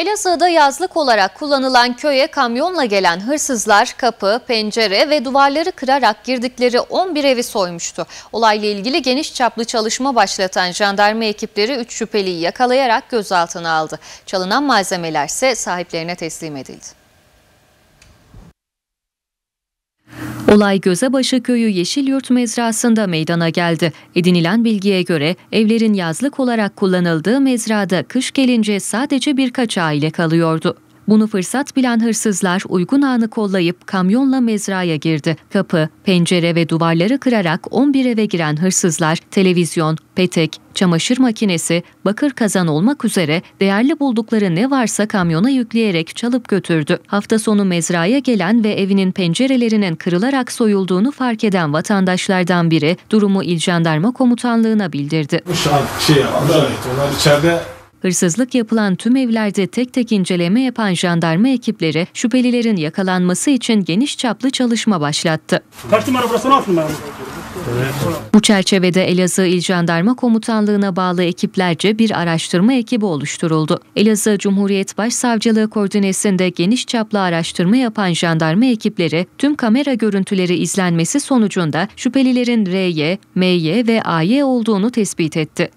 Elazığ'da yazlık olarak kullanılan köye kamyonla gelen hırsızlar kapı, pencere ve duvarları kırarak girdikleri 11 evi soymuştu. Olayla ilgili geniş çaplı çalışma başlatan jandarma ekipleri 3 şüpheliyi yakalayarak gözaltına aldı. Çalınan malzemeler ise sahiplerine teslim edildi. Olay Gözebaşı Köyü Yeşilyurt mezrasında meydana geldi. Edinilen bilgiye göre evlerin yazlık olarak kullanıldığı mezrada kış gelince sadece birkaç aile kalıyordu. Bunu fırsat bilen hırsızlar uygun anı kollayıp kamyonla mezraya girdi. Kapı, pencere ve duvarları kırarak 11 eve giren hırsızlar televizyon, petek, çamaşır makinesi, bakır kazan olmak üzere değerli buldukları ne varsa kamyona yükleyerek çalıp götürdü. Hafta sonu mezraya gelen ve evinin pencerelerinin kırılarak soyulduğunu fark eden vatandaşlardan biri durumu İl Jandarma Komutanlığı'na bildirdi. Şu an şey, evet, onlar içeride Hırsızlık yapılan tüm evlerde tek tek inceleme yapan jandarma ekipleri şüphelilerin yakalanması için geniş çaplı çalışma başlattı. Bu çerçevede Elazığ İl Jandarma Komutanlığı'na bağlı ekiplerce bir araştırma ekibi oluşturuldu. Elazığ Cumhuriyet Başsavcılığı koordinesinde geniş çaplı araştırma yapan jandarma ekipleri tüm kamera görüntüleri izlenmesi sonucunda şüphelilerin RY, MY ve AY olduğunu tespit etti.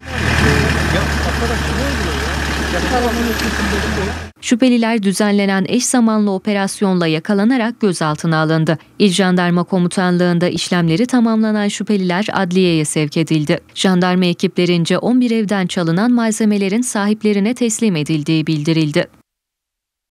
Şüpheliler düzenlenen eş zamanlı operasyonla yakalanarak gözaltına alındı. İl Jandarma Komutanlığı'nda işlemleri tamamlanan şüpheliler adliyeye sevk edildi. Jandarma ekiplerince 11 evden çalınan malzemelerin sahiplerine teslim edildiği bildirildi.